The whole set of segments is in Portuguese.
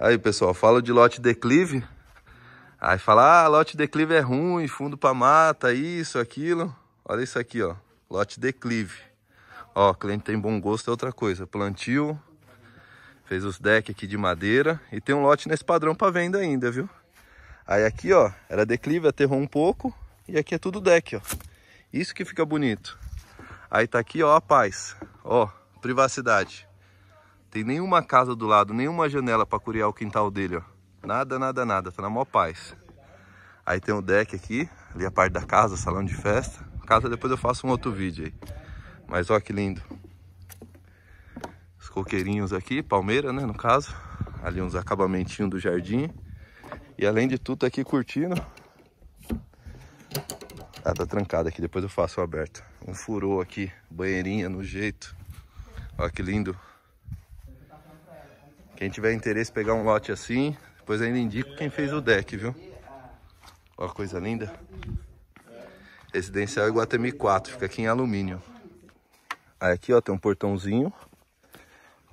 Aí, pessoal, fala de lote declive. Aí fala, ah, lote declive é ruim, fundo para mata, isso, aquilo. Olha isso aqui, ó. Lote declive. Ó, cliente tem bom gosto é outra coisa. Plantio, fez os decks aqui de madeira e tem um lote nesse padrão para venda ainda, viu? Aí aqui, ó, era declive, aterrou um pouco e aqui é tudo deck, ó. Isso que fica bonito. Aí tá aqui, ó, a paz, ó, privacidade. Tem nenhuma casa do lado, nenhuma janela para curiar o quintal dele, ó. Nada, nada, nada. Tá na maior paz. Aí tem o deck aqui, ali a parte da casa, salão de festa. Casa depois eu faço um outro vídeo aí. Mas ó que lindo. Os coqueirinhos aqui, palmeira, né, no caso. Ali uns acabamentinhos do jardim. E além de tudo, tá aqui curtindo. Ah, tá trancado aqui, depois eu faço o aberto. Um furou aqui, banheirinha no jeito. Ó que lindo. Quem tiver interesse pegar um lote assim, depois ainda indico quem fez o deck, viu? Olha coisa linda. Residencial Iguatemi 4, fica aqui em alumínio. Aí aqui ó, tem um portãozinho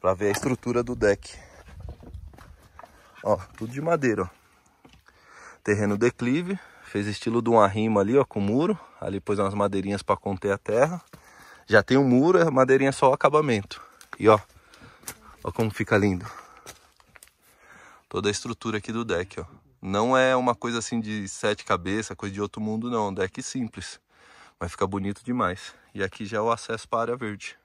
para ver a estrutura do deck. Ó, tudo de madeira, ó. Terreno declive, fez estilo de um arrimo ali, ó, com muro. Ali pôs umas madeirinhas para conter a terra. Já tem um muro, a madeirinha é só o acabamento. E ó, ó como fica lindo toda a estrutura aqui do deck, ó. Não é uma coisa assim de sete cabeças, coisa de outro mundo, não. É um deck simples. Mas fica bonito demais. E aqui já é o acesso para a área verde.